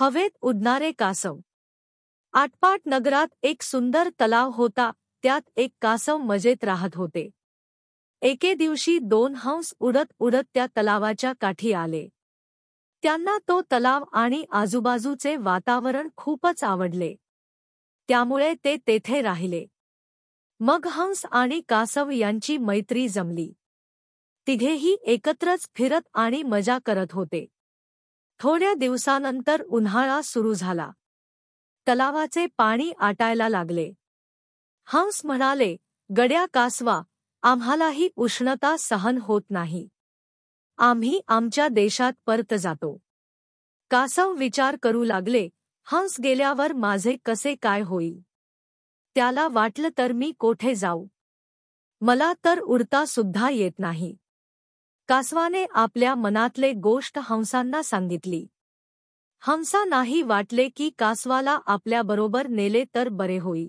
हवेत उडणारे कासव आटपाट नगरात एक सुंदर तलाव होता त्यात एक कासव मजेत राहत होते एके दिवशी दोन हंस उडत उडत त्या तलावाच्या काठी आले त्यांना तो तलाव आणि आजूबाजूचे वातावरण खूपच आवडले त्यामुळे ते तेथे राहिले मग हंस आणि कासव यांची मैत्री जमली तिघेही एकत्रच फिरत आणि मजा करत होते थोड्या दिवसानंतर उन्हाळा सुरू झाला तलावाचे पाणी आटायला लागले हंस म्हणाले गड्या कासवा आम्हालाही उष्णता सहन होत नाही आम्ही आमच्या देशात परत जातो कासव विचार करू लागले हंस गेल्यावर माझे कसे काय होईल त्याला वाटलं तर मी कोठे जाऊ मला तर उरता सुद्धा येत नाही कासवाने आपल्या मनातले गोष्ट हंसांना सांगितली हंसा नाही वाटले की कासवाला आपल्याबरोबर नेले तर बरे होई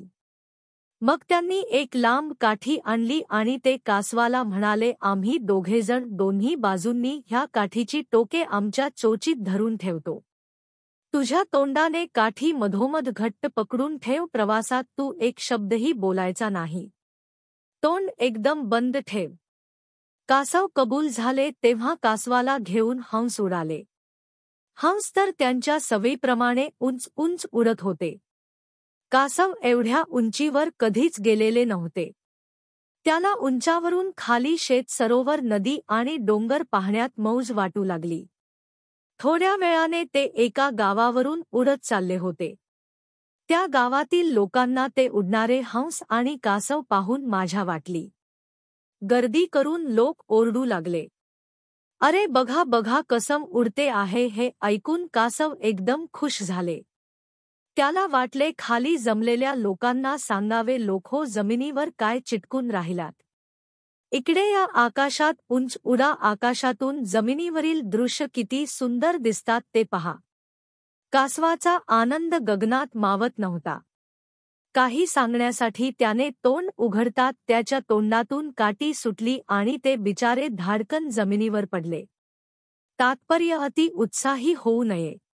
मग त्यांनी एक लांब काठी आणली आणि ते कासवाला म्हणाले आम्ही दोघेजण दोन्ही बाजूंनी ह्या काठीची टोके आमच्या चोचीत धरून ठेवतो तुझ्या तोंडाने काठी मधोमध घट्ट पकडून ठेव प्रवासात तू एक शब्दही बोलायचा नाही तोंड एकदम बंद ठेव कासव कबूल झाले तेव्हा कासवाला घेऊन हंस उडाले हंस तर त्यांच्या सवयीप्रमाणे उंच उंच उडत होते कासव एवढ्या उंचीवर कधीच गेलेले नव्हते त्याला उंचावरून खाली शेत सरोवर नदी आणि डोंगर पाहण्यात मौज वाटू लागली थोड्या वेळाने ते एका गावावरून उडत चालले होते त्या गावातील लोकांना ते उडणारे हंस आणि कासव पाहून माझ्या वाटली गर्दी करून लोक ओरडू लागले अरे बघा बघा कसम उडते आहे हे ऐकून कासव एकदम खुश झाले त्याला वाटले खाली जमलेल्या लोकांना सांगावे लोखो हो जमिनीवर काय चिटकून राहिलात इकडे या आकाशात उंच उडा आकाशातून जमिनीवरील दृश्य किती सुंदर दिसतात ते पहा कासवाचा आनंद गगनात मावत नव्हता काही सांगण्यासाठी त्याने तोंड उघडतात त्याच्या तोंडातून काटी सुटली आणि ते बिचारे धाडकन जमिनीवर पडले तात्पर्य अति उत्साही होऊ नये